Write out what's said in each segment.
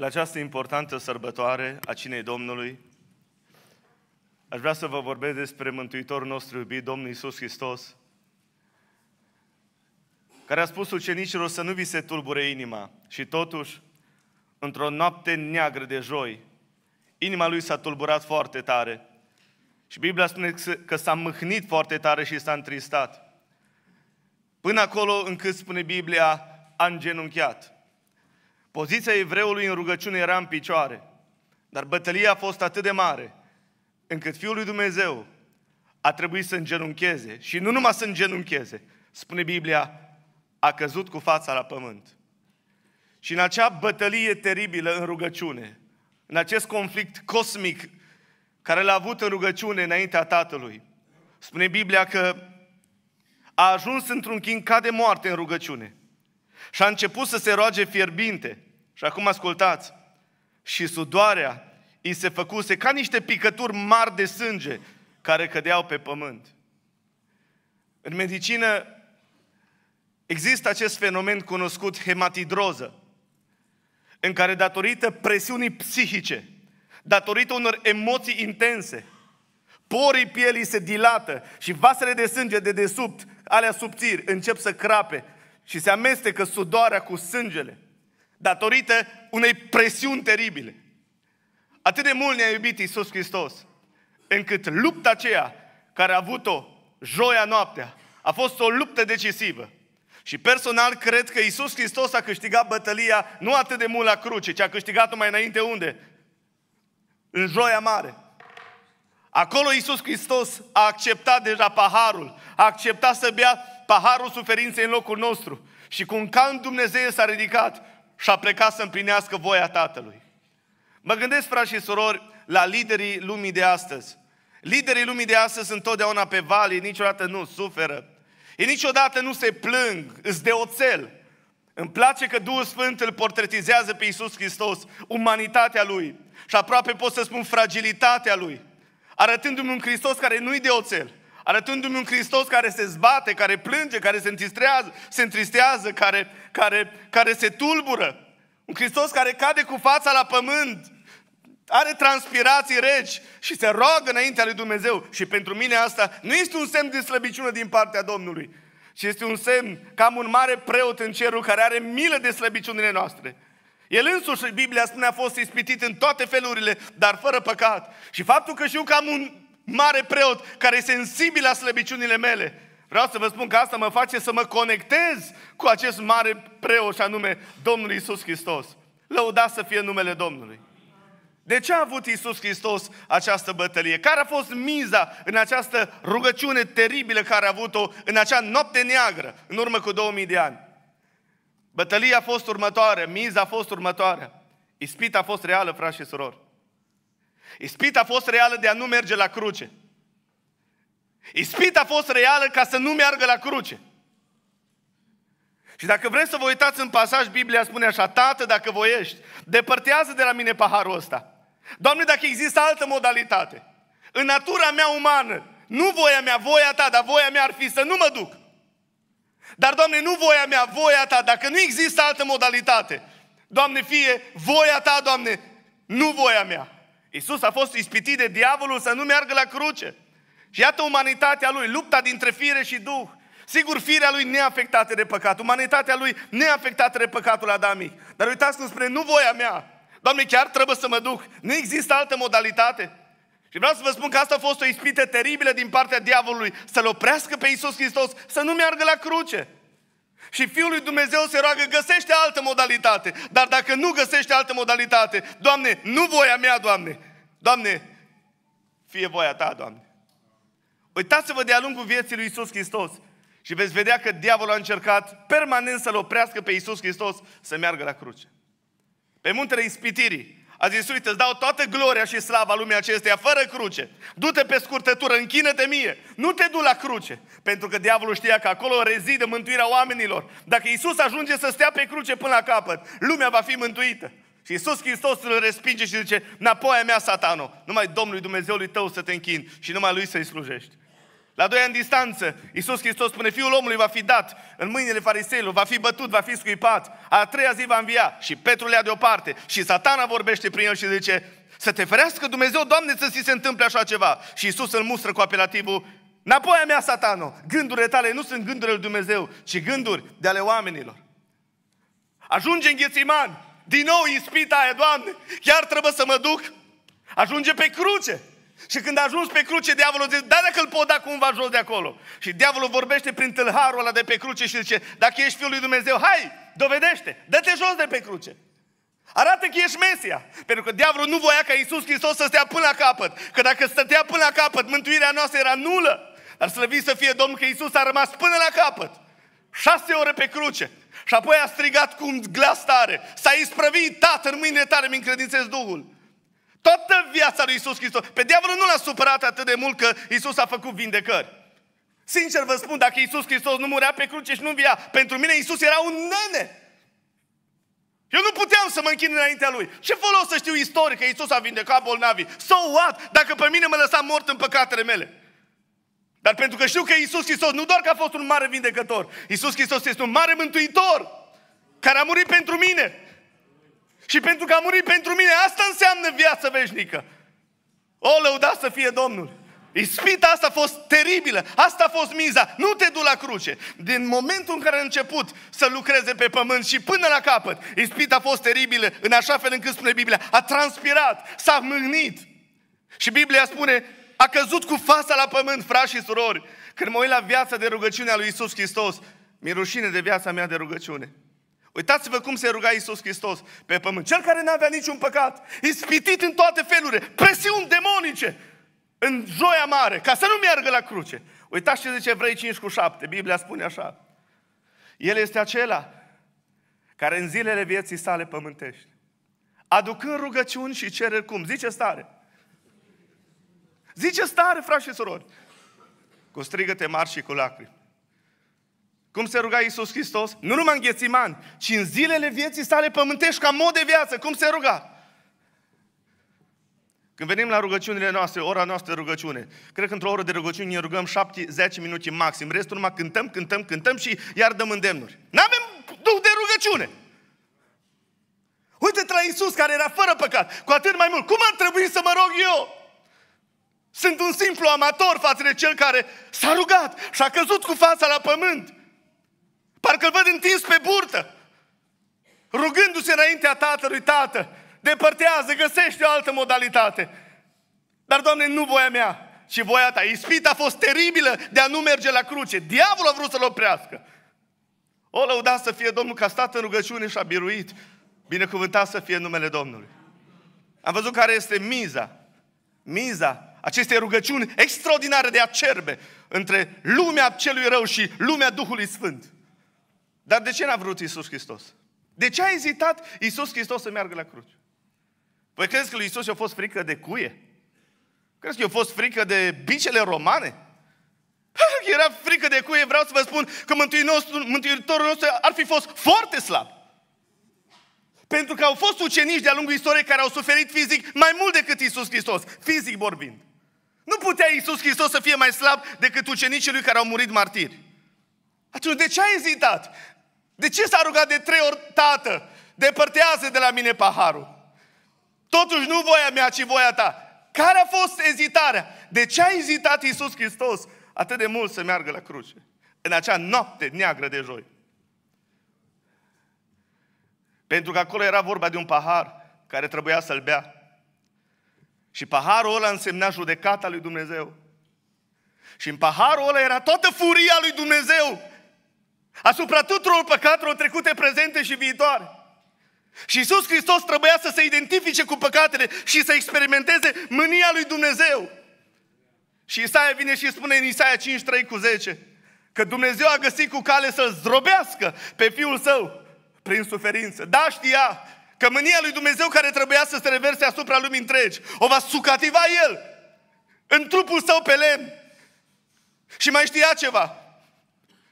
La această importantă sărbătoare a Cinei Domnului, aș vrea să vă vorbesc despre Mântuitorul nostru iubit, Domnul Iisus Hristos, care a spus ucenicilor să nu vi se tulbure inima. Și totuși, într-o noapte neagră de joi, inima lui s-a tulburat foarte tare. Și Biblia spune că s-a mâhnit foarte tare și s-a întristat. Până acolo încât, spune Biblia, a îngenunchiat. Poziția evreului în rugăciune era în picioare, dar bătălia a fost atât de mare, încât Fiul lui Dumnezeu a trebuit să îngenuncheze și nu numai să îngenuncheze, spune Biblia, a căzut cu fața la pământ. Și în acea bătălie teribilă în rugăciune, în acest conflict cosmic care l-a avut în rugăciune înaintea Tatălui, spune Biblia că a ajuns într-un chin ca de moarte în rugăciune. Și a început să se roage fierbinte. Și acum ascultați. Și sudoarea îi se făcuse ca niște picături mari de sânge care cădeau pe pământ. În medicină există acest fenomen cunoscut hematidroză, în care datorită presiunii psihice, datorită unor emoții intense, porii pielii se dilată și vasele de sânge de desubt, alea subțiri, încep să crape și se amestecă sudoarea cu sângele datorită unei presiuni teribile. Atât de mult ne-a iubit Iisus Hristos, încât lupta aceea care a avut-o joia noaptea a fost o luptă decisivă. Și personal cred că Iisus Hristos a câștigat bătălia nu atât de mult la cruce, ci a câștigat-o mai înainte unde? În joia mare. Acolo Iisus Hristos a acceptat deja paharul, a acceptat să bea paharul suferinței în locul nostru și cu un can Dumnezeu s-a ridicat și a plecat să împlinească voia Tatălui. Mă gândesc, frați și surori, la liderii lumii de astăzi. Liderii lumii de astăzi sunt totdeauna pe vale, niciodată nu suferă. Ei niciodată nu se plâng, îți de oțel. Îmi place că Duhul Sfânt îl portretizează pe Iisus Hristos, umanitatea Lui și aproape pot să spun fragilitatea Lui, arătându-mi un Hristos care nu-i de oțel, arătându-mi un Hristos care se zbate, care plânge, care se întristează, se întristează care, care, care se tulbură. Un Hristos care cade cu fața la pământ, are transpirații reci și se roagă înaintea lui Dumnezeu. Și pentru mine asta nu este un semn de slăbiciune din partea Domnului, ci este un semn că am un mare preot în cerul care are milă de slăbiciunile noastre. El însuși, Biblia spune, a fost ispitit în toate felurile, dar fără păcat. Și faptul că știu că am un mare preot care e sensibil la slăbiciunile mele. Vreau să vă spun că asta mă face să mă conectez cu acest mare preot și anume Domnul Isus Hristos. Lăudați să fie numele Domnului. De ce a avut Isus Hristos această bătălie? Care a fost miza în această rugăciune teribilă care a avut-o în acea noapte neagră, în urmă cu 2000 de ani? Bătălia a fost următoare, miza a fost următoare, Ispita a fost reală, frați și surori. Ispita a fost reală de a nu merge la cruce. Ispita a fost reală ca să nu meargă la cruce. Și dacă vreți să vă uitați în pasaj, Biblia spune așa, Tată, dacă voiești, depărtează de la mine paharul ăsta. Doamne, dacă există altă modalitate, în natura mea umană, nu voia mea, voia ta, dar voia mea ar fi să nu mă duc. Dar, Doamne, nu voia mea, voia ta, dacă nu există altă modalitate, Doamne, fie voia ta, Doamne, nu voia mea. Isus a fost ispitit de diavolul să nu meargă la cruce. Și iată umanitatea lui, lupta dintre fire și duh. Sigur, firea lui neafectată de păcat, umanitatea lui neafectată de păcatul Adamii. Dar uitați cum spune, nu voia mea. Doamne, chiar trebuie să mă duc. Nu există altă modalitate. Și vreau să vă spun că asta a fost o ispită teribilă din partea diavolului, să-L oprească pe Iisus Hristos, să nu meargă la cruce. Și Fiul lui Dumnezeu se roagă, găsește altă modalitate. Dar dacă nu găsește altă modalitate, Doamne, nu voia mea, Doamne. Doamne, fie voia Ta, Doamne. Uitați-vă de-a lungul vieții lui Isus Hristos și veți vedea că diavolul a încercat permanent să-L oprească pe Isus Hristos să meargă la cruce. Pe muntele ispitirii, a zis, uite, îți dau toată gloria și slava lumii acesteia, fără cruce. Du-te pe scurtătură, închină-te mie. Nu te du la cruce. Pentru că diavolul știa că acolo rezidă mântuirea oamenilor. Dacă Isus ajunge să stea pe cruce până la capăt, lumea va fi mântuită. Și Iisus Hristos îl respinge și zice, înapoi a mea, satano, numai Domnului Dumnezeului tău să te închin și numai Lui să-i slujești. La doi ani distanță, Iisus Hristos spune, Fiul omului va fi dat în mâinile fariseilor, va fi bătut, va fi scuipat, a treia zi va învia și Petru le ia deoparte și satana vorbește prin el și zice, să te ferească Dumnezeu, Doamne, să ți se întâmple așa ceva. Și Iisus îl mustră cu apelativul, înapoi a mea, satano, gândurile tale nu sunt gândurile lui Dumnezeu, ci gânduri de ale oamenilor. Ajunge în Ghețiman, din nou ispita aia, Doamne, chiar trebuie să mă duc. Ajunge pe cruce, și când a ajuns pe cruce, diavolul zice, da dacă îl pot da cumva jos de acolo. Și diavolul vorbește prin tâlharul ăla de pe cruce și zice, dacă ești Fiul lui Dumnezeu, hai, dovedește, dă-te jos de pe cruce. Arată că ești Mesia. Pentru că diavolul nu voia ca Iisus Hristos să stea până la capăt. Că dacă stătea până la capăt, mântuirea noastră era nulă. Dar slăvit să fie Domnul că Iisus a rămas până la capăt. Șase ore pe cruce. Și apoi a strigat cu un glas tare. S-a isprăvit, Tatăl, mâine tare mi încredințez Duhul. Toată viața lui Isus Hristos. Pe diavolul nu l-a supărat atât de mult că Isus a făcut vindecări. Sincer vă spun, dacă Isus Hristos nu murea pe cruce și nu via, pentru mine Isus era un nene. Eu nu puteam să mă închin înaintea lui. Ce folos să știu istoric că Isus a vindecat bolnavii? So what? Dacă pe mine mă lăsa mort în păcatele mele. Dar pentru că știu că Isus Hristos nu doar că a fost un mare vindecător, Isus Hristos este un mare mântuitor care a murit pentru mine. Și pentru că a murit pentru mine, asta înseamnă viață veșnică. O, lăuda să fie Domnul! Ispita asta a fost teribilă, asta a fost miza, nu te du la cruce. Din momentul în care a început să lucreze pe pământ și până la capăt, ispita a fost teribilă, în așa fel încât spune Biblia, a transpirat, s-a mâhnit. Și Biblia spune, a căzut cu fața la pământ, frați și surori. Când mă uit la viața de rugăciune a lui Isus Hristos, mi rușine de viața mea de rugăciune. Uitați-vă cum se ruga Iisus Hristos pe pământ. Cel care n-avea niciun păcat, ispitit în toate felurile, presiuni demonice, în joia mare, ca să nu meargă la cruce. Uitați ce zice Evrei 5 cu 7, Biblia spune așa. El este acela care în zilele vieții sale pământești, aducând rugăciuni și cereri cum? Zice stare. Zice stare, frați și surori. Cu strigăte mari și cu lacrimi. Cum se ruga Iisus Hristos? Nu numai în Ghețiman, ci în zilele vieții sale pământești ca mod de viață. Cum se ruga? Când venim la rugăciunile noastre, ora noastră de rugăciune, cred că într-o oră de rugăciune ne rugăm 7-10 minute maxim, restul numai cântăm, cântăm, cântăm și iar dăm îndemnuri. N-avem duh de rugăciune! uite la Iisus care era fără păcat, cu atât mai mult. Cum ar trebui să mă rog eu? Sunt un simplu amator față de cel care s-a rugat și a căzut cu fața la pământ. Parcă-l văd întins pe burtă, rugându-se înaintea tatălui, tată, depărtează, găsește o altă modalitate. Dar, Doamne, nu voia mea, ci voia ta. Ispita a fost teribilă de a nu merge la cruce. Diavolul a vrut să-l oprească. O lăuda să fie Domnul că a stat în rugăciune și a biruit. Binecuvântat să fie numele Domnului. Am văzut care este miza. Miza acestei rugăciuni extraordinare de acerbe între lumea celui rău și lumea Duhului Sfânt. Dar de ce n-a vrut Isus Hristos? De ce a ezitat Isus Hristos să meargă la cruce? Păi crezi că lui Isus i-a fost frică de cuie? Crezi că i-a fost frică de bicele romane? Era frică de cuie, vreau să vă spun că Mântuitorul nostru ar fi fost foarte slab. Pentru că au fost ucenici de-a lungul istoriei care au suferit fizic mai mult decât Isus Hristos, fizic vorbind. Nu putea Isus Hristos să fie mai slab decât ucenicii lui care au murit martiri. Atunci, de ce a ezitat? De ce s-a rugat de trei ori, tată, depărtează de la mine paharul? Totuși nu voia mea, ci voia ta. Care a fost ezitarea? De ce a ezitat Iisus Hristos atât de mult să meargă la cruce? În acea noapte neagră de joi. Pentru că acolo era vorba de un pahar care trebuia să-l bea. Și paharul ăla însemna judecata lui Dumnezeu. Și în paharul ăla era toată furia lui Dumnezeu Asupra tuturor păcatelor trecute, prezente și viitoare. Și Iisus Hristos trebuia să se identifice cu păcatele și să experimenteze mânia lui Dumnezeu. Și Isaia vine și spune în Isaia 5, 3 cu 10 că Dumnezeu a găsit cu cale să zdrobească pe Fiul Său prin suferință. Da, știa că mânia lui Dumnezeu care trebuia să se reverse asupra lumii întregi o va sucativa El în trupul Său pe lemn. Și mai știa ceva,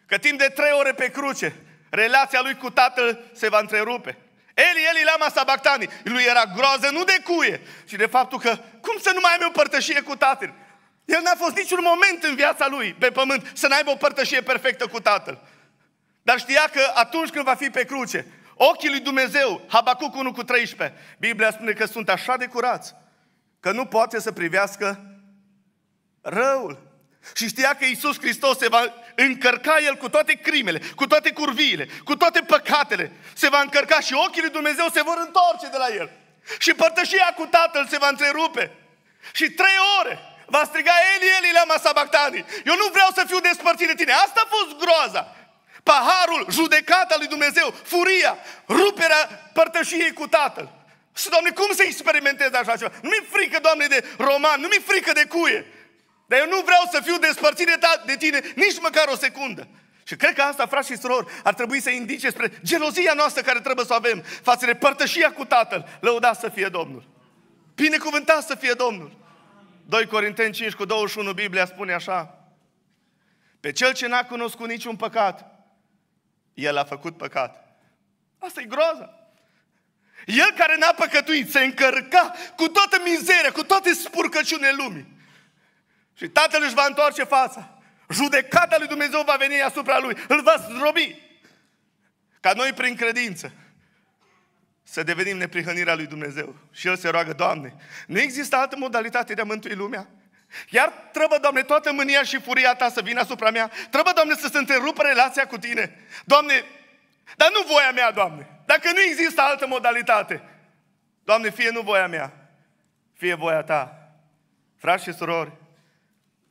Că timp de trei ore pe cruce, relația lui cu tatăl se va întrerupe. Eli, Eli, lama sabactani. Lui era groază nu de cuie, ci de faptul că cum să nu mai am eu părtășie cu tatăl? El n-a fost niciun moment în viața lui pe pământ să n-aibă o părtășie perfectă cu tatăl. Dar știa că atunci când va fi pe cruce, ochii lui Dumnezeu, Habacuc 1 cu 13, Biblia spune că sunt așa de curați, că nu poate să privească răul. Și știa că Iisus Hristos se va încărca el cu toate crimele, cu toate curviile, cu toate păcatele. Se va încărca și ochii lui Dumnezeu se vor întoarce de la el. Și părtășia cu tatăl se va întrerupe. Și trei ore va striga Eli, Eli la masa Bactanii. Eu nu vreau să fiu despărțit de tine. Asta a fost groaza. Paharul, judecata lui Dumnezeu, furia, ruperea părtășiei cu tatăl. Și, Doamne, cum să experimentez așa ceva? Nu-mi frică, Doamne, de roman, nu-mi frică de cuie. Dar eu nu vreau să fiu despărțit de, ta, de tine nici măcar o secundă. Și cred că asta, frați și surori, ar trebui să indice spre gelozia noastră care trebuie să o avem față de părtășia cu Tatăl. Lăudați să fie Domnul. Binecuvântat să fie Domnul. 2 Corinteni 5 cu 21, Biblia spune așa. Pe cel ce n-a cunoscut niciun păcat, el a făcut păcat. Asta e groază. El care n-a păcătuit se încărca cu toată mizeria, cu toate spurcăciunile lumii. Și tatăl își va întoarce fața. Judecata lui Dumnezeu va veni asupra lui. Îl va zdrobi. Ca noi prin credință să devenim neprihănirea lui Dumnezeu. Și el se roagă, Doamne, nu există altă modalitate de a mântui lumea? Iar trebuie, Doamne, toată mânia și furia Ta să vină asupra mea. Trebuie, Doamne, să se întrerupă relația cu Tine. Doamne, dar nu voia mea, Doamne. Dacă nu există altă modalitate. Doamne, fie nu voia mea, fie voia Ta. Frați și surori,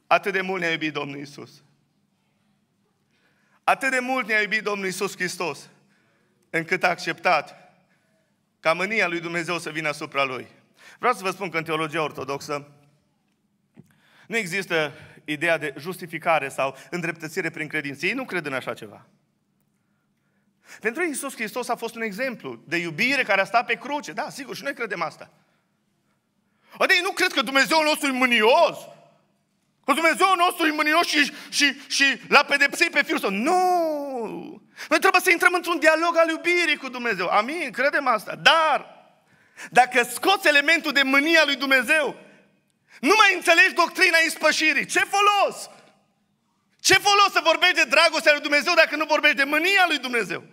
Atât de mult ne-a iubit Domnul Isus. Atât de mult ne-a iubit Domnul Isus Hristos, încât a acceptat ca mânia lui Dumnezeu să vină asupra lui. Vreau să vă spun că în teologia ortodoxă nu există ideea de justificare sau îndreptățire prin credință. Ei nu cred în așa ceva. Pentru ei Iisus Hristos a fost un exemplu de iubire care a stat pe cruce. Da, sigur, și noi credem asta. Adică ei nu cred că Dumnezeul nostru e mânios. Că Dumnezeu nostru e mânios și, și, și l-a pedepsit pe Fiul Său. Nu! Noi trebuie să intrăm într-un dialog al iubirii cu Dumnezeu. Amin? Credem asta. Dar, dacă scoți elementul de mânia lui Dumnezeu, nu mai înțelegi doctrina ispășirii. Ce folos? Ce folos să vorbești de dragostea lui Dumnezeu dacă nu vorbești de mânia lui Dumnezeu?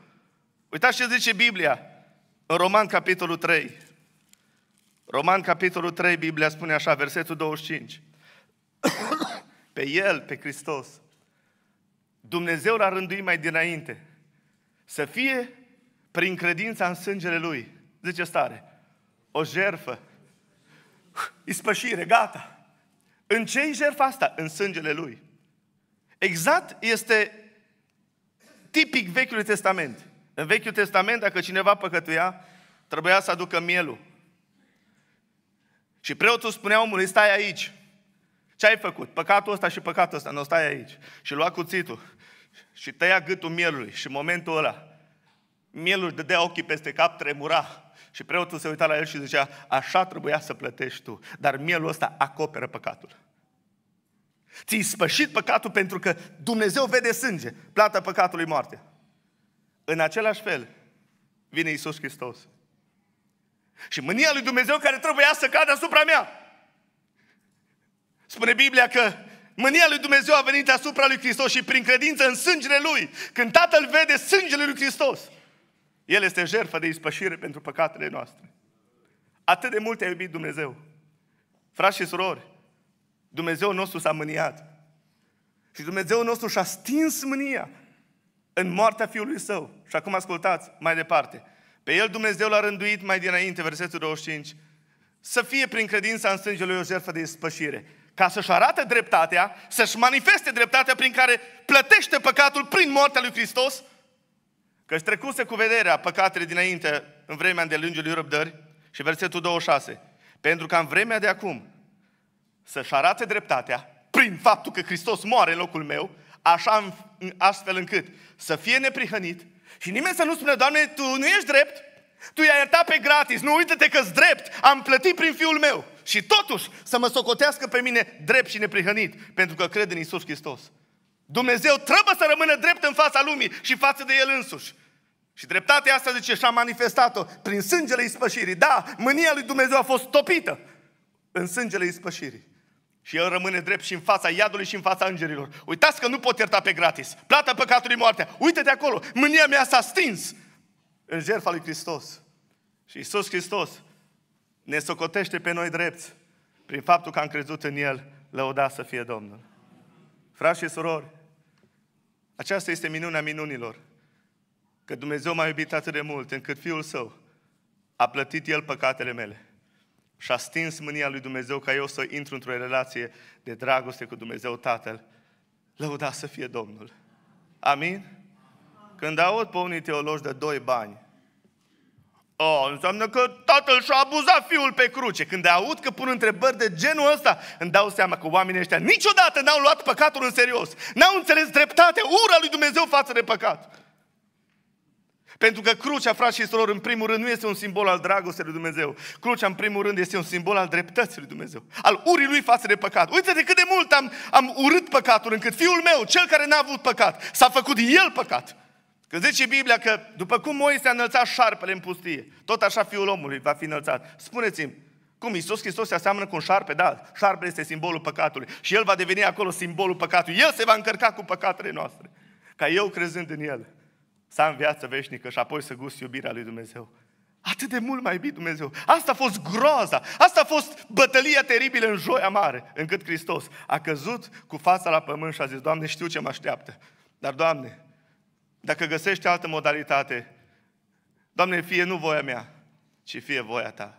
Uitați ce zice Biblia în Roman capitolul 3. Roman capitolul 3, Biblia spune așa, versetul 25. pe El, pe Hristos. Dumnezeu l-a rânduit mai dinainte să fie prin credința în sângele Lui. Zice stare, o jerfă, ispășire, gata. În ce e jerfa asta? În sângele Lui. Exact este tipic Vechiului Testament. În Vechiul Testament, dacă cineva păcătuia, trebuia să aducă mielul. Și preotul spunea omului, stai aici, ce ai făcut? Păcatul ăsta și păcatul ăsta, nu stai aici. Și lua cuțitul și tăia gâtul mielului și în momentul ăla, mielul își dădea ochii peste cap, tremura. Și preotul se uita la el și zicea, așa trebuia să plătești tu, dar mielul ăsta acoperă păcatul. Ți-ai spășit păcatul pentru că Dumnezeu vede sânge, plata păcatului moarte. În același fel, vine Isus Hristos. Și mânia lui Dumnezeu care trebuia să cadă asupra mea, Spune Biblia că mânia lui Dumnezeu a venit asupra lui Hristos și prin credință în sângele lui, când Tatăl vede sângele lui Hristos, el este jertfă de ispășire pentru păcatele noastre. Atât de mult a iubit Dumnezeu. Frați și surori, Dumnezeu nostru s-a mâniat. Și Dumnezeu nostru și-a stins mânia în moartea Fiului Său. Și acum ascultați mai departe. Pe El Dumnezeu l-a rânduit mai dinainte, versetul 25, să fie prin credința în sângele lui o jertfă de ispășire ca să-și arate dreptatea, să-și manifeste dreptatea prin care plătește păcatul prin moartea lui Hristos, că își trecuse cu vederea păcatele dinainte în vremea de lângiului răbdări și versetul 26. Pentru că în vremea de acum să-și arate dreptatea prin faptul că Hristos moare în locul meu, așa, astfel încât să fie neprihănit și nimeni să nu spună, Doamne, Tu nu ești drept, Tu i-ai iertat pe gratis, nu uite-te că-s drept, am plătit prin Fiul meu și totuși să mă socotească pe mine drept și neprihănit, pentru că cred în Isus Hristos. Dumnezeu trebuie să rămână drept în fața lumii și față de El însuși. Și dreptatea asta, zice, și-a manifestat-o prin sângele ispășirii. Da, mânia lui Dumnezeu a fost topită în sângele ispășirii. Și el rămâne drept și în fața iadului și în fața îngerilor. Uitați că nu pot ierta pe gratis. Plata păcatului moartea. Uite-te acolo. Mânia mea s-a stins în jertfa lui Hristos. Și Isus Hristos ne socotește pe noi drepți prin faptul că am crezut în El, lăuda să fie Domnul. Frați și surori, aceasta este minunea minunilor, că Dumnezeu m-a iubit atât de mult încât Fiul Său a plătit El păcatele mele și a stins mânia lui Dumnezeu ca eu să intru într-o relație de dragoste cu Dumnezeu Tatăl. Lăuda să fie Domnul. Amin? Când aud pe unii teologi de doi bani, Oh, înseamnă că tatăl și-a abuzat fiul pe cruce. Când aud că pun întrebări de genul ăsta, îmi dau seama că oamenii ăștia niciodată n-au luat păcatul în serios. N-au înțeles dreptate, ura lui Dumnezeu față de păcat. Pentru că crucea, frați și soror, în primul rând nu este un simbol al dragostei lui Dumnezeu. Crucea, în primul rând, este un simbol al dreptății lui Dumnezeu. Al urii lui față de păcat. uite de cât de mult am, am urât păcatul, încât fiul meu, cel care n-a avut păcat, s-a făcut el păcat. Când zice Biblia că după cum Moise a înălțat șarpele în pustie, tot așa Fiul omului va fi înălțat. Spuneți-mi, cum Iisus Hristos se aseamănă cu un șarpe? Da, șarpele este simbolul păcatului și El va deveni acolo simbolul păcatului. El se va încărca cu păcatele noastre. Ca eu crezând în El să am viață veșnică și apoi să gust iubirea lui Dumnezeu. Atât de mult mai bine Dumnezeu. Asta a fost groaza, asta a fost bătălia teribilă în joia mare, încât Hristos a căzut cu fața la pământ și a zis, Doamne, știu ce mă așteaptă, dar Doamne, dacă găsești altă modalitate, Doamne, fie nu voia mea, ci fie voia ta.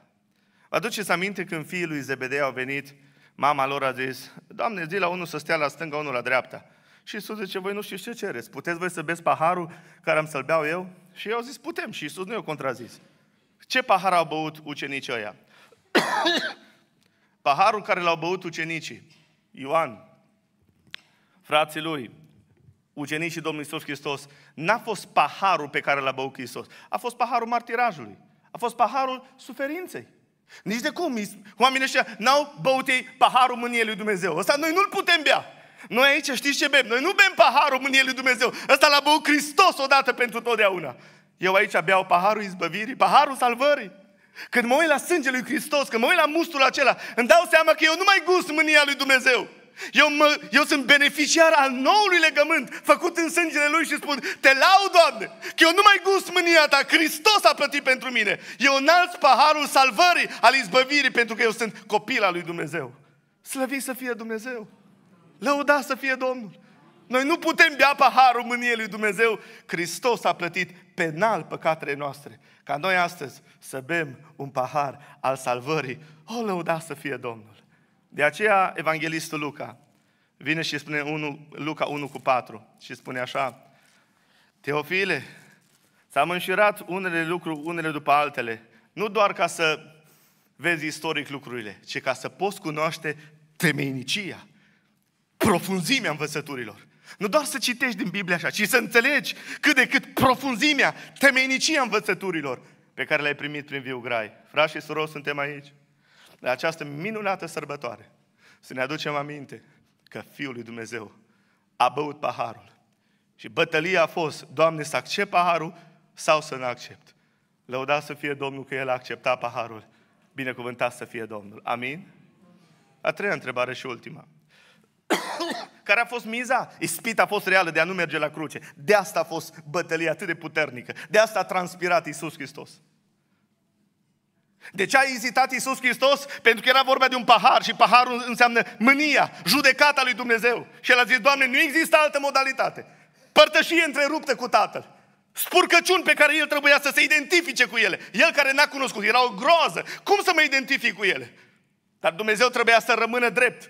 Aduceți aminte când fiii lui Zebedei au venit, mama lor a zis, Doamne, zi la unul să stea la stânga, unul la dreapta. Și Iisus zice, voi nu știți ce cereți, puteți voi să beți paharul care am să-l beau eu? Și eu au zis, putem. Și Iisus nu i-a contrazis. Ce pahar au băut ucenicii ăia? paharul care l-au băut ucenicii, Ioan, frații lui, ucenicii Domnului Iisus Hristos, n-a fost paharul pe care l-a băut Hristos, a fost paharul martirajului, a fost paharul suferinței. Nici de cum, oamenii ăștia n-au băut ei paharul mâniei lui Dumnezeu. Ăsta noi nu-l putem bea. Noi aici știți ce bem? Noi nu bem paharul mâniei lui Dumnezeu. Ăsta l-a băut Hristos odată pentru totdeauna. Eu aici beau paharul izbăvirii, paharul salvării. Când mă uit la sângele lui Hristos, când mă uit la mustul acela, îmi dau seama că eu nu mai gust mânia lui Dumnezeu. Eu, mă, eu sunt beneficiar al noului legământ făcut în sângele Lui și spun, te lau, Doamne, că eu nu mai gust mânia Ta, Hristos a plătit pentru mine. Eu înalț paharul salvării, al izbăvirii, pentru că eu sunt copil al Lui Dumnezeu. Slăvi să fie Dumnezeu! Lăuda să fie Domnul! Noi nu putem bea paharul mâniei lui Dumnezeu. Hristos a plătit penal păcatele noastre. Ca noi astăzi să bem un pahar al salvării. O, lăuda să fie Domnul! De aceea evanghelistul Luca vine și spune 1, Luca 1 cu 4 și spune așa, Teofile, s am înșirat unele lucruri unele după altele, nu doar ca să vezi istoric lucrurile, ci ca să poți cunoaște temenicia, profunzimea învățăturilor. Nu doar să citești din Biblie așa, ci să înțelegi cât de cât profunzimea, temenicia învățăturilor pe care le-ai primit prin viu grai. Frați și surori, suntem aici la această minunată sărbătoare, să ne aducem aminte că Fiul lui Dumnezeu a băut paharul. Și bătălia a fost, Doamne, să accept paharul sau să nu accept. Lăuda să fie Domnul că El a acceptat paharul. Binecuvântat să fie Domnul. Amin? A treia întrebare și ultima. Care a fost miza? Ispita a fost reală de a nu merge la cruce. De asta a fost bătălia atât de puternică. De asta a transpirat Isus Hristos. De ce a ezitat Iisus Hristos? Pentru că era vorba de un pahar și paharul înseamnă mânia, judecata lui Dumnezeu. Și el a zis, Doamne, nu există altă modalitate. Părtășie întreruptă cu Tatăl. Spurcăciuni pe care el trebuia să se identifice cu ele. El care n-a cunoscut, era o groază. Cum să mă identific cu ele? Dar Dumnezeu trebuia să rămână drept.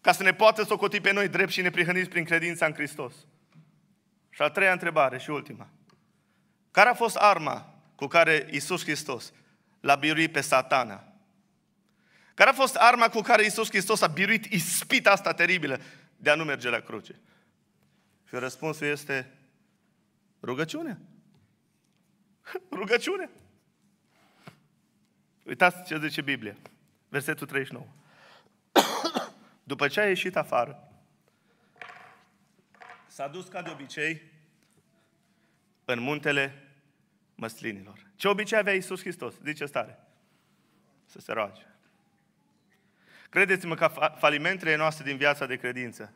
Ca să ne poată socoti pe noi drept și neprihăniți prin credința în Hristos. Și a treia întrebare și ultima. Care a fost arma cu care Iisus Hristos l-a biruit pe satana. Care a fost arma cu care Iisus Hristos a biruit ispita asta teribilă de a nu merge la cruce? Și răspunsul este rugăciunea. Rugăciune. Uitați ce zice Biblia. Versetul 39. După ce a ieșit afară, s-a dus ca de obicei în muntele măslinilor. Ce obicei avea Iisus Hristos? Zice stare. Să se roage. Credeți-mă că falimentele noastre din viața de credință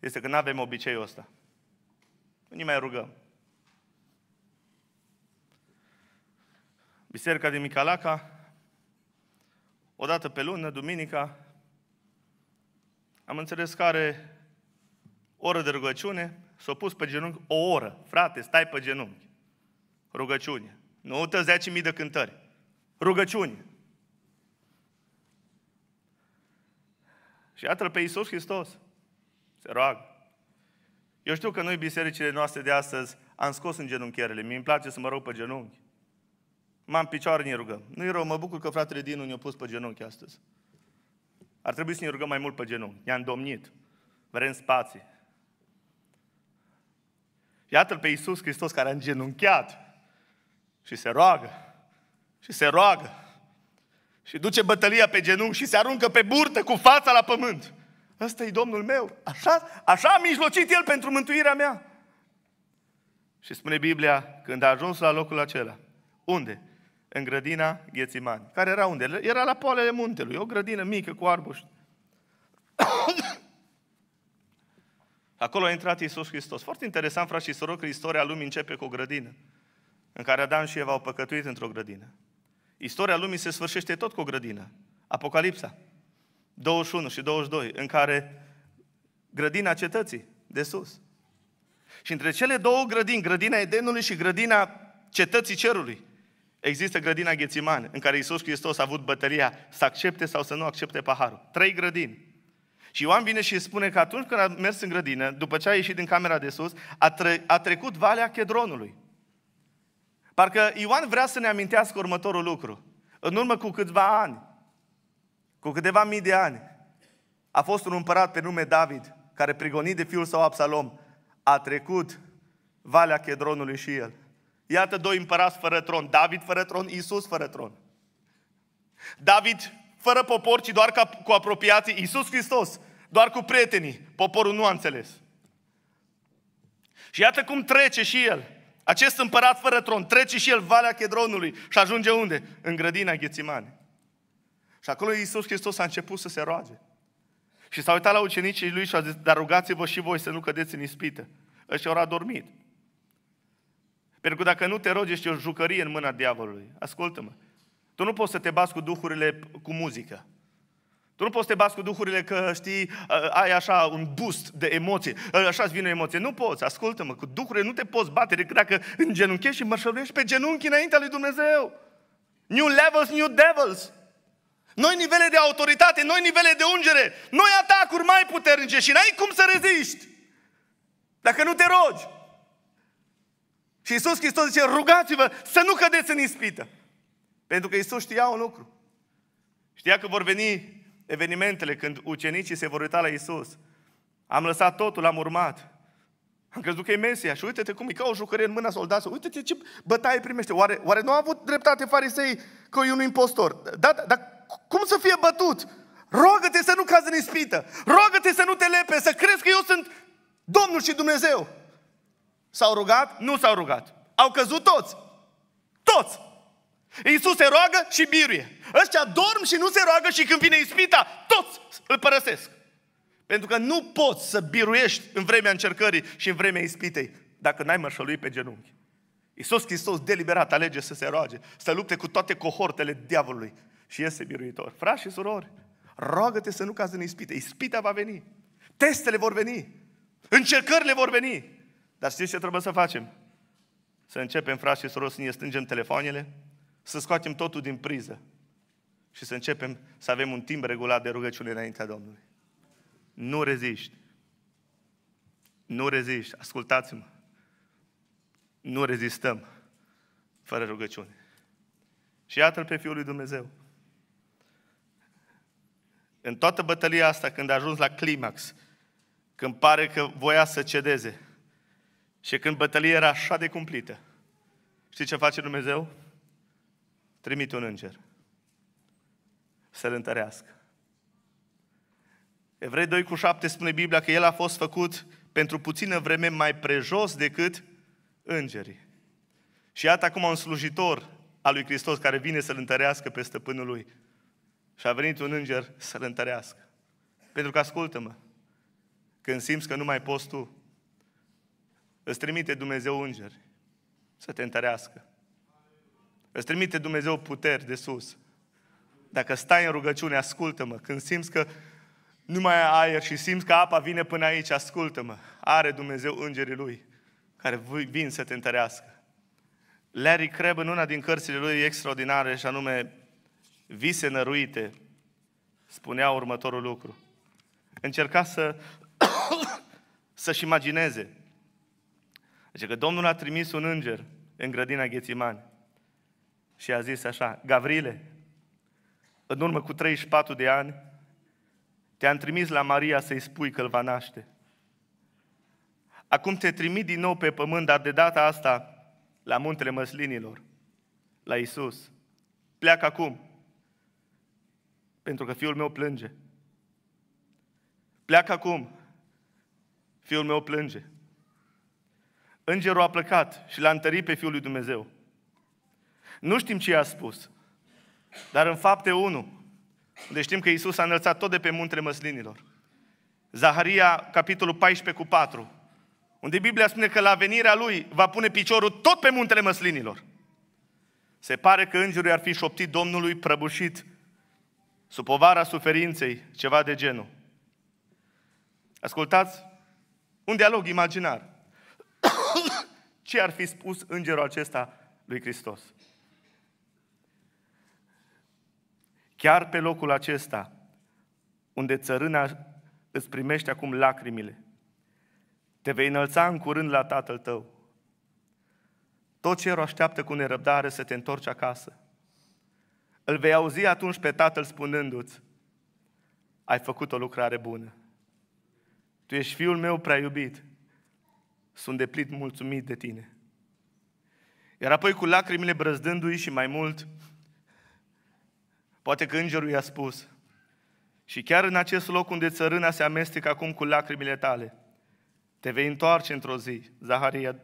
este că nu avem obiceiul ăsta. Nu ne mai rugăm. Biserica din Micalaca, o dată pe lună, duminica, am înțeles că are oră de rugăciune, s-a pus pe genunchi o oră. Frate, stai pe genunchi. Rugăciune. Nu uită 10.000 de cântări. Rugăciuni. Și iată pe Iisus Hristos. Se roagă. Eu știu că noi, bisericile noastre de astăzi, am scos în genunchierele. Mi-mi place să mă rog pe genunchi. M-am picioare, ne rugăm. Nu-i rău, mă bucur că fratele Dinu ne-a pus pe genunchi astăzi. Ar trebui să ne rugăm mai mult pe genunchi. Ne-am domnit. Vrem spații. Iată-l pe Iisus Hristos care a îngenunchiat și se roagă. Și se roagă. Și duce bătălia pe genunchi și se aruncă pe burtă cu fața la pământ. Ăsta e Domnul meu. Așa, așa a mijlocit El pentru mântuirea mea. Și spune Biblia, când a ajuns la locul acela, unde? În grădina Ghețimani. Care era unde? Era la poalele muntelui, o grădină mică cu arbuși. Acolo a intrat Iisus Hristos. Foarte interesant, frate, și soroc, că istoria lumii începe cu o grădină în care Adam și Eva au păcătuit într-o grădină. Istoria lumii se sfârșește tot cu o grădină. Apocalipsa 21 și 22, în care grădina cetății de sus. Și între cele două grădini, grădina Edenului și grădina cetății cerului, există grădina Ghețiman, în care Isus Hristos a avut bătălia să accepte sau să nu accepte paharul. Trei grădini. Și Ioan vine și spune că atunci când a mers în grădină, după ce a ieșit din camera de sus, a, tre- a trecut valea Chedronului. Parcă Ioan vrea să ne amintească următorul lucru. În urmă cu câțiva ani, cu câteva mii de ani, a fost un împărat pe nume David, care prigonit de fiul său Absalom, a trecut Valea Chedronului și el. Iată doi împărați fără tron, David fără tron, Isus fără tron. David fără popor, ci doar ca, cu apropiații, Isus Hristos, doar cu prietenii. Poporul nu a înțeles. Și iată cum trece și el acest împărat fără tron trece și el Valea Chedronului și ajunge unde? În grădina Ghețimane. Și acolo Iisus Hristos a început să se roage. Și s-a uitat la ucenicii lui și a zis, dar rugați-vă și voi să nu cădeți în ispită. Ăștia au a dormit. Pentru că dacă nu te rogi, ești o jucărie în mâna diavolului. Ascultă-mă. Tu nu poți să te bați cu duhurile cu muzică. Tu nu poți să te bați cu duhurile că, știi, ai așa un boost de emoție. Așa îți vine emoție. Nu poți, ascultă-mă, cu duhurile nu te poți bate decât dacă îngenunchești și mărșăluiești pe genunchi înaintea lui Dumnezeu. New levels, new devils. Noi nivele de autoritate, noi nivele de ungere, noi atacuri mai puternice și n-ai cum să reziști. Dacă nu te rogi. Și Iisus Hristos zice, rugați-vă să nu cădeți în ispită. Pentru că Iisus știa un lucru. Știa că vor veni evenimentele când ucenicii se vor uita la Isus. Am lăsat totul, am urmat. Am crezut că e Mesia și uite-te cum e ca o jucărie în mâna soldaților. Uite-te ce bătaie primește. Oare, oare nu au avut dreptate farisei că e un impostor? Da, da dar da, cum să fie bătut? Rogă-te să nu cazi în ispită. Rogă-te să nu te lepe, să crezi că eu sunt Domnul și Dumnezeu. S-au rugat? Nu s-au rugat. Au căzut toți. Toți. Iisus se roagă și biruie. Ăștia dorm și nu se roagă și când vine ispita, toți îl părăsesc. Pentru că nu poți să biruiești în vremea încercării și în vremea ispitei dacă n-ai mărșălui pe genunchi. Iisus Hristos deliberat alege să se roage, să lupte cu toate cohortele diavolului și este biruitor. Frați și surori, roagă-te să nu cazi în ispite. Ispita va veni. Testele vor veni. Încercările vor veni. Dar știți ce trebuie să facem? Să începem, frați și surori, să ne strângem telefoanele, să scoatem totul din priză și să începem să avem un timp regulat de rugăciune înaintea Domnului. Nu reziști. Nu reziști. Ascultați-mă. Nu rezistăm fără rugăciune. Și iată-l pe Fiul lui Dumnezeu. În toată bătălia asta, când a ajuns la climax, când pare că voia să cedeze și când bătălia era așa de cumplită, știi ce face Dumnezeu? trimite un înger să-l întărească. Evrei 2 cu 7 spune Biblia că el a fost făcut pentru puțină vreme mai prejos decât îngerii. Și iată acum un slujitor al lui Hristos care vine să-l întărească pe stăpânul lui. Și a venit un înger să-l întărească. Pentru că ascultă-mă, când simți că nu mai poți tu, îți trimite Dumnezeu îngeri să te întărească. Îți trimite Dumnezeu puteri de sus. Dacă stai în rugăciune, ascultă-mă. Când simți că nu mai ai aer și simți că apa vine până aici, ascultă-mă. Are Dumnezeu îngerii Lui care vin să te întărească. Larry Crabb, în una din cărțile lui extraordinare și anume Vise năruite spunea următorul lucru. Încerca să să-și imagineze. Zice că Domnul a trimis un înger în grădina Ghețimani și a zis așa, Gavrile, în urmă cu 34 de ani, te-am trimis la Maria să-i spui că îl va naște. Acum te trimit din nou pe pământ, dar de data asta la muntele măslinilor, la Isus. Pleacă acum, pentru că fiul meu plânge. Pleacă acum, fiul meu plânge. Îngerul a plecat și l-a întărit pe Fiul lui Dumnezeu. Nu știm ce a spus. Dar în fapte 1, unde știm că Isus a înălțat tot de pe muntele măslinilor. Zaharia, capitolul 14 cu 4, unde Biblia spune că la venirea lui va pune piciorul tot pe muntele măslinilor. Se pare că îngerul ar fi șoptit Domnului prăbușit sub povara suferinței, ceva de genul. Ascultați un dialog imaginar. Ce ar fi spus îngerul acesta lui Hristos? Chiar pe locul acesta, unde țărâna îți primește acum lacrimile, te vei înălța în curând la tatăl tău. Tot cerul așteaptă cu nerăbdare să te întorci acasă. Îl vei auzi atunci pe tatăl spunându-ți, ai făcut o lucrare bună. Tu ești fiul meu prea iubit. Sunt deplit mulțumit de tine. Iar apoi cu lacrimile brăzdându-i și mai mult, Poate că îngerul i-a spus, și chiar în acest loc unde țărâna se amestecă acum cu lacrimile tale, te vei întoarce într-o zi, Zaharia,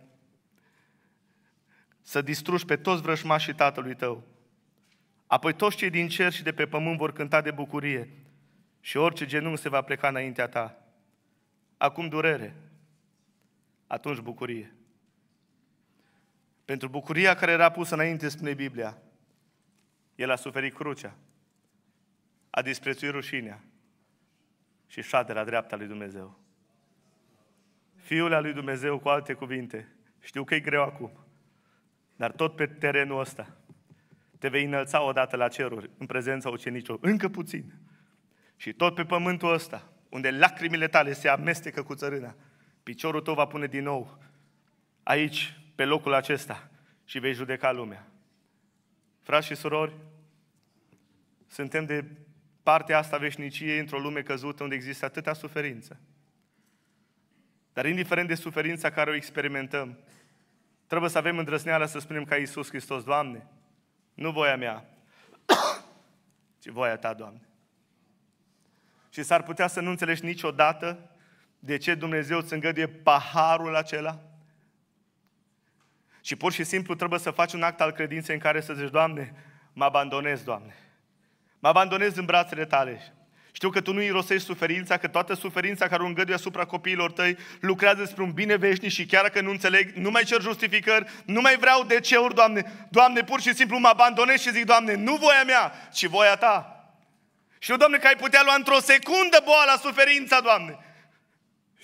să distrugi pe toți vrășmașii tatălui tău. Apoi toți cei din cer și de pe pământ vor cânta de bucurie și orice genunchi se va pleca înaintea ta. Acum durere, atunci bucurie. Pentru bucuria care era pusă înainte, spune Biblia, el a suferit crucea a disprețuit rușinea și șade la dreapta lui Dumnezeu. Fiul al lui Dumnezeu, cu alte cuvinte, știu că e greu acum, dar tot pe terenul ăsta te vei înălța odată la ceruri, în prezența ucenicilor, încă puțin. Și tot pe pământul ăsta, unde lacrimile tale se amestecă cu țărâna, piciorul tău va pune din nou aici, pe locul acesta, și vei judeca lumea. Frați și surori, suntem de partea asta veșniciei într-o lume căzută unde există atâta suferință. Dar indiferent de suferința care o experimentăm, trebuie să avem îndrăzneala să spunem ca Iisus Hristos, Doamne, nu voia mea, ci voia Ta, Doamne. Și s-ar putea să nu înțelegi niciodată de ce Dumnezeu îți îngăduie paharul acela. Și pur și simplu trebuie să faci un act al credinței în care să zici, Doamne, mă abandonez, Doamne. Mă abandonez în brațele tale. Știu că tu nu irosești suferința, că toată suferința care o îngăduie asupra copiilor tăi lucrează spre un bine veșnic și chiar că nu înțeleg, nu mai cer justificări, nu mai vreau de ceuri, Doamne. Doamne, pur și simplu mă abandonez și zic, Doamne, nu voia mea, ci voia Ta. Și eu, Doamne, că ai putea lua într-o secundă boala, suferința, Doamne.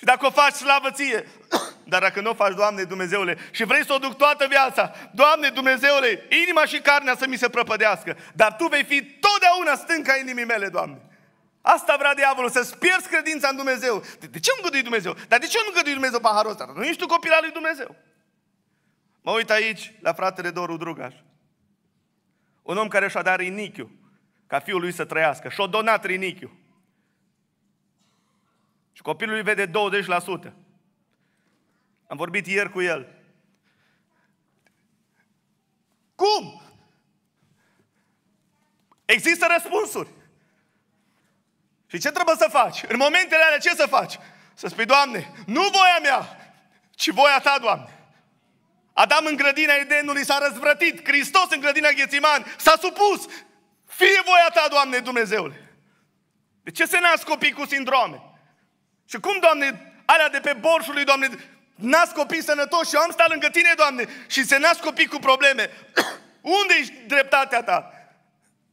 Și dacă o faci, slavă ție. Dar dacă nu o faci, Doamne Dumnezeule, și vrei să o duc toată viața, Doamne Dumnezeule, inima și carnea să mi se prăpădească, dar Tu vei fi totdeauna stânca inimii mele, Doamne. Asta vrea diavolul, să-ți pierzi credința în Dumnezeu. De, de ce gădui Dumnezeu? Dar de ce nu gădui Dumnezeu paharul ăsta? Nu ești tu copil al lui Dumnezeu. Mă uit aici la fratele Doru Drugaș. Un om care și-a dat rinichiu ca fiul lui să trăiască. Și-a donat rinichiu. Și copilul îi vede 20%. Am vorbit ieri cu el. Cum? Există răspunsuri. Și ce trebuie să faci? În momentele alea ce să faci? Să spui, Doamne, nu voia mea, ci voia Ta, Doamne. Adam în grădina Edenului s-a răzvrătit, Hristos în grădina Ghețiman s-a supus. Fie voia Ta, Doamne Dumnezeule. De ce se nasc copii cu sindrome? Și cum, Doamne, alea de pe borșul lui, Doamne, nasc copii sănătoși și eu am stat lângă Tine, Doamne, și se nasc copii cu probleme. Unde ești dreptatea Ta?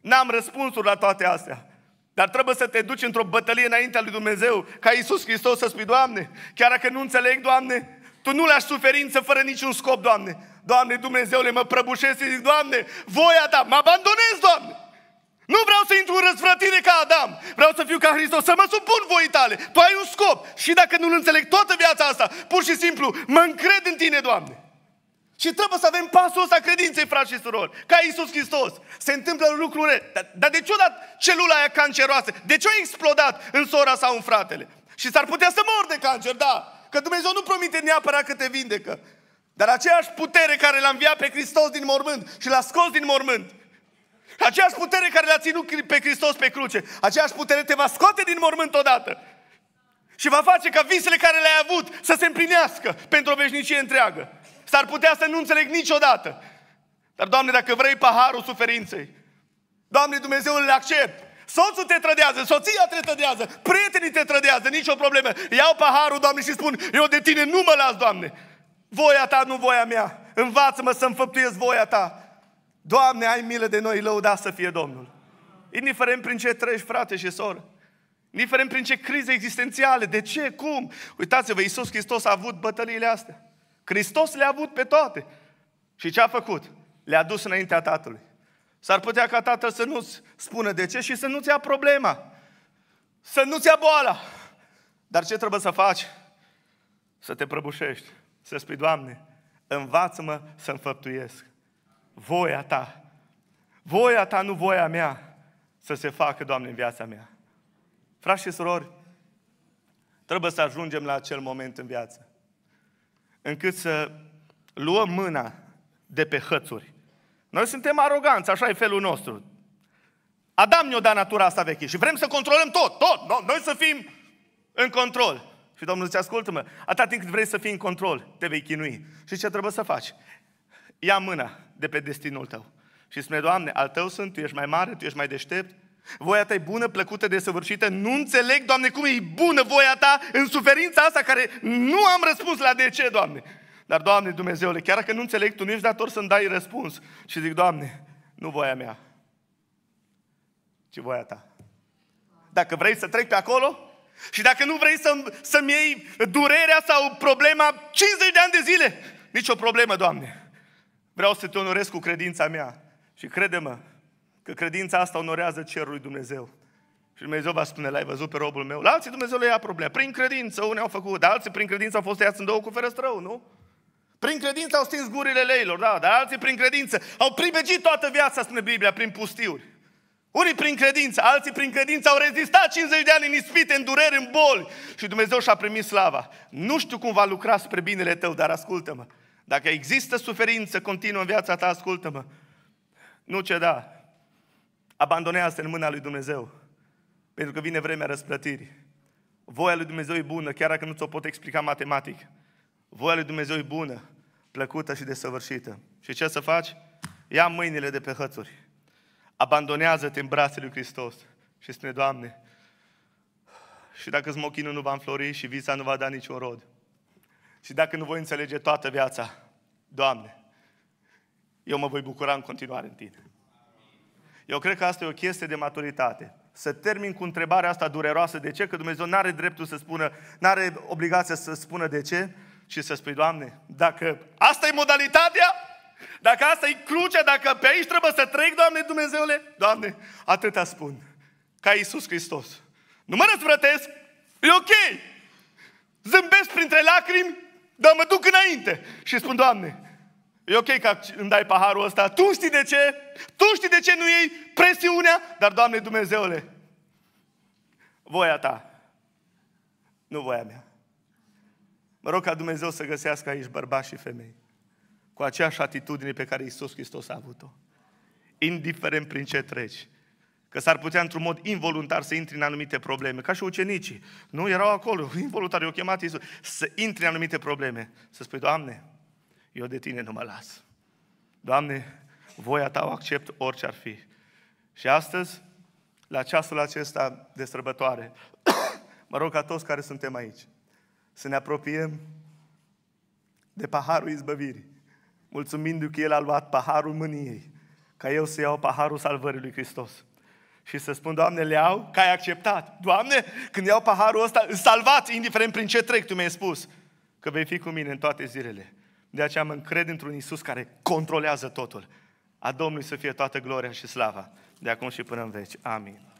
N-am răspunsuri la toate astea. Dar trebuie să te duci într-o bătălie înaintea lui Dumnezeu, ca Iisus Hristos să spui, Doamne, chiar dacă nu înțeleg, Doamne, Tu nu lași suferință fără niciun scop, Doamne. Doamne, Dumnezeule, mă prăbușesc și zic, Doamne, voia Ta, mă abandonez, Doamne. Nu vreau să intru în răzvrătire ca Adam. Vreau să fiu ca Hristos, să mă supun voii tale. Tu ai un scop și dacă nu-l înțeleg toată viața asta, pur și simplu mă încred în tine, Doamne. Și trebuie să avem pasul ăsta credinței, frați și surori, ca Iisus Hristos. Se întâmplă lucrurile. Dar, dar de ce o dat celula aia canceroasă? De ce a explodat în sora sau în fratele? Și s-ar putea să mor de cancer, da. Că Dumnezeu nu promite neapărat că te vindecă. Dar aceeași putere care l-a înviat pe Hristos din mormânt și l-a scos din mormânt, Aceeași putere care l-a ținut pe Hristos pe cruce, aceeași putere te va scoate din mormânt odată. Și va face ca visele care le-ai avut să se împlinească pentru o veșnicie întreagă. S-ar putea să nu înțeleg niciodată. Dar, Doamne, dacă vrei paharul suferinței, Doamne Dumnezeu, îl accept. Soțul te trădează, soția te trădează, prietenii te trădează, nicio problemă. Iau paharul, Doamne, și spun, eu de tine nu mă las, Doamne. Voia ta, nu voia mea. Învață-mă să-mi făptuiesc voia ta. Doamne, ai milă de noi, lăuda să fie Domnul. Indiferent prin ce treci, frate și soră. Indiferent prin ce crize existențiale, de ce, cum. Uitați-vă, Iisus Hristos a avut bătăliile astea. Hristos le-a avut pe toate. Și ce a făcut? Le-a dus înaintea Tatălui. S-ar putea ca Tatăl să nu-ți spună de ce și să nu-ți ia problema. Să nu-ți ia boala. Dar ce trebuie să faci? Să te prăbușești. Să spui, Doamne, învață-mă să făptuiesc voia ta, voia ta, nu voia mea, să se facă, Doamne, în viața mea. Frați și surori, trebuie să ajungem la acel moment în viață, încât să luăm mâna de pe hățuri. Noi suntem aroganți, așa e felul nostru. Adam ne-o dat natura asta veche și vrem să controlăm tot, tot, noi să fim în control. Și Domnul zice, ascultă-mă, atâta timp cât vrei să fii în control, te vei chinui. Și ce trebuie să faci? ia mâna de pe destinul tău. Și spune, Doamne, al tău sunt, tu ești mai mare, tu ești mai deștept, voia ta e bună, plăcută, desăvârșită, nu înțeleg, Doamne, cum e bună voia ta în suferința asta care nu am răspuns la de ce, Doamne. Dar, Doamne Dumnezeule, chiar că nu înțeleg, Tu nu ești dator să-mi dai răspuns. Și zic, Doamne, nu voia mea, ci voia Ta. Dacă vrei să trec pe acolo și dacă nu vrei să-mi, să iei durerea sau problema 50 de ani de zile, nicio problemă, Doamne. Vreau să te onorez cu credința mea. Și crede-mă că credința asta onorează cerul lui Dumnezeu. Și Dumnezeu va spune, l-ai văzut pe robul meu? La alții Dumnezeu le ia probleme. Prin credință unii au făcut, dar alții prin credință au fost tăiați în două cu ferăstrău, nu? Prin credință au stins gurile leilor, da, dar alții prin credință au privegit toată viața, spune Biblia, prin pustiuri. Unii prin credință, alții prin credință au rezistat 50 de ani în ispite, în dureri, în boli. Și Dumnezeu și-a primit slava. Nu știu cum va lucra spre binele tău, dar ascultă-mă. Dacă există suferință continuă în viața ta, ascultă-mă. Nu ceda. Abandonează-te în mâna lui Dumnezeu. Pentru că vine vremea răsplătirii. Voia lui Dumnezeu e bună, chiar dacă nu ți-o pot explica matematic. Voia lui Dumnezeu e bună, plăcută și desăvârșită. Și ce să faci? Ia mâinile de pe hățuri. Abandonează-te în brațele lui Hristos și spune, Doamne, și dacă smochinul nu va înflori și vița nu va da niciun rod, și dacă nu voi înțelege toată viața, Doamne, eu mă voi bucura în continuare în Tine. Eu cred că asta e o chestie de maturitate. Să termin cu întrebarea asta dureroasă de ce, că Dumnezeu nu are dreptul să spună, nu are obligația să spună de ce, și să spui, Doamne, dacă asta e modalitatea, dacă asta e crucea, dacă pe aici trebuie să trec, Doamne Dumnezeule, Doamne, atâta spun, ca Iisus Hristos. Nu mă răzvrătesc, e ok. Zâmbesc printre lacrimi, dar mă duc înainte și spun, Doamne, e ok că îmi dai paharul ăsta, Tu știi de ce, Tu știi de ce nu iei presiunea, dar Doamne Dumnezeule, voia Ta, nu voia mea. Mă rog ca Dumnezeu să găsească aici bărbați și femei cu aceeași atitudine pe care Iisus Hristos a avut-o. Indiferent prin ce treci, Că s-ar putea într-un mod involuntar să intri în anumite probleme. Ca și ucenicii. Nu erau acolo, involuntar, eu chemat Iisus. Să intri în anumite probleme. Să spui, Doamne, eu de Tine nu mă las. Doamne, voia Ta o accept orice ar fi. Și astăzi, la ceasul acesta de sărbătoare, mă rog ca toți care suntem aici, să ne apropiem de paharul izbăvirii, mulțumindu-i că El a luat paharul mâniei, ca eu să iau paharul salvării lui Hristos și să spun, Doamne, le iau, că ai acceptat. Doamne, când iau paharul ăsta, salvat, indiferent prin ce trec, Tu mi-ai spus că vei fi cu mine în toate zilele. De aceea mă încred într-un Iisus care controlează totul. A Domnului să fie toată gloria și slava, de acum și până în veci. Amin.